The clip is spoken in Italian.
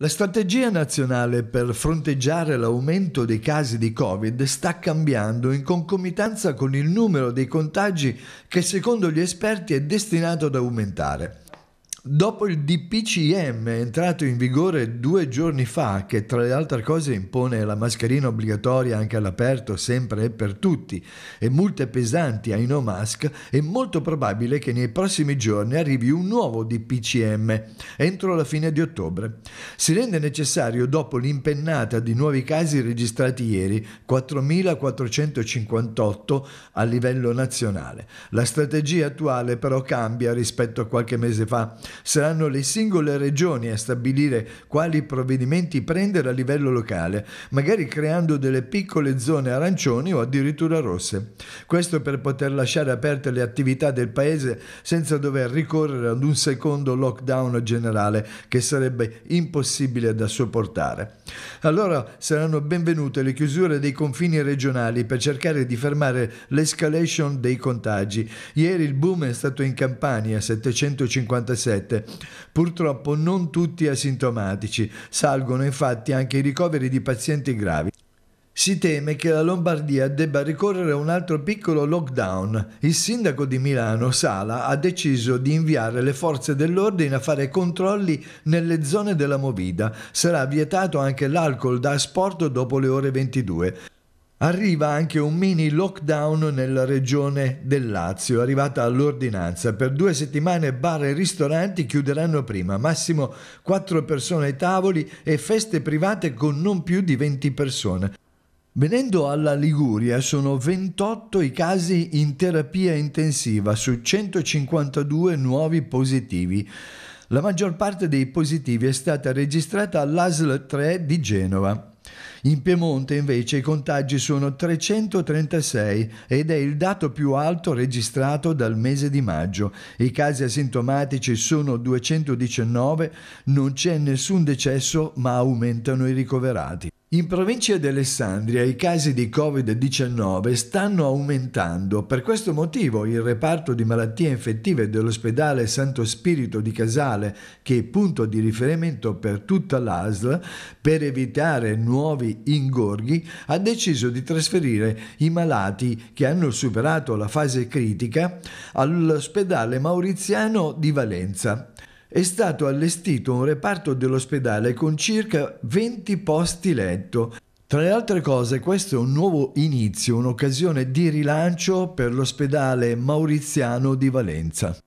La strategia nazionale per fronteggiare l'aumento dei casi di Covid sta cambiando in concomitanza con il numero dei contagi che secondo gli esperti è destinato ad aumentare. Dopo il DPCM entrato in vigore due giorni fa, che tra le altre cose impone la mascherina obbligatoria anche all'aperto sempre e per tutti e multe pesanti ai no mask, è molto probabile che nei prossimi giorni arrivi un nuovo DPCM entro la fine di ottobre. Si rende necessario dopo l'impennata di nuovi casi registrati ieri, 4.458 a livello nazionale. La strategia attuale però cambia rispetto a qualche mese fa Saranno le singole regioni a stabilire quali provvedimenti prendere a livello locale, magari creando delle piccole zone arancioni o addirittura rosse. Questo per poter lasciare aperte le attività del paese senza dover ricorrere ad un secondo lockdown generale che sarebbe impossibile da sopportare. Allora saranno benvenute le chiusure dei confini regionali per cercare di fermare l'escalation dei contagi. Ieri il boom è stato in Campania 756 2017. Purtroppo non tutti asintomatici, salgono infatti anche i ricoveri di pazienti gravi. Si teme che la Lombardia debba ricorrere a un altro piccolo lockdown. Il sindaco di Milano, Sala, ha deciso di inviare le forze dell'ordine a fare controlli nelle zone della Movida. Sarà vietato anche l'alcol da asporto dopo le ore 22. Arriva anche un mini lockdown nella regione del Lazio, arrivata all'ordinanza. Per due settimane bar e ristoranti chiuderanno prima, massimo quattro persone ai tavoli e feste private con non più di 20 persone. Venendo alla Liguria, sono 28 i casi in terapia intensiva su 152 nuovi positivi. La maggior parte dei positivi è stata registrata all'ASL 3 di Genova. In Piemonte invece i contagi sono 336 ed è il dato più alto registrato dal mese di maggio. I casi asintomatici sono 219, non c'è nessun decesso ma aumentano i ricoverati. In provincia di Alessandria i casi di Covid-19 stanno aumentando. Per questo motivo il reparto di malattie infettive dell'ospedale Santo Spirito di Casale, che è punto di riferimento per tutta l'ASL, per evitare nuovi ingorghi, ha deciso di trasferire i malati che hanno superato la fase critica all'ospedale Mauriziano di Valenza è stato allestito un reparto dell'ospedale con circa 20 posti letto. Tra le altre cose, questo è un nuovo inizio, un'occasione di rilancio per l'ospedale mauriziano di Valenza.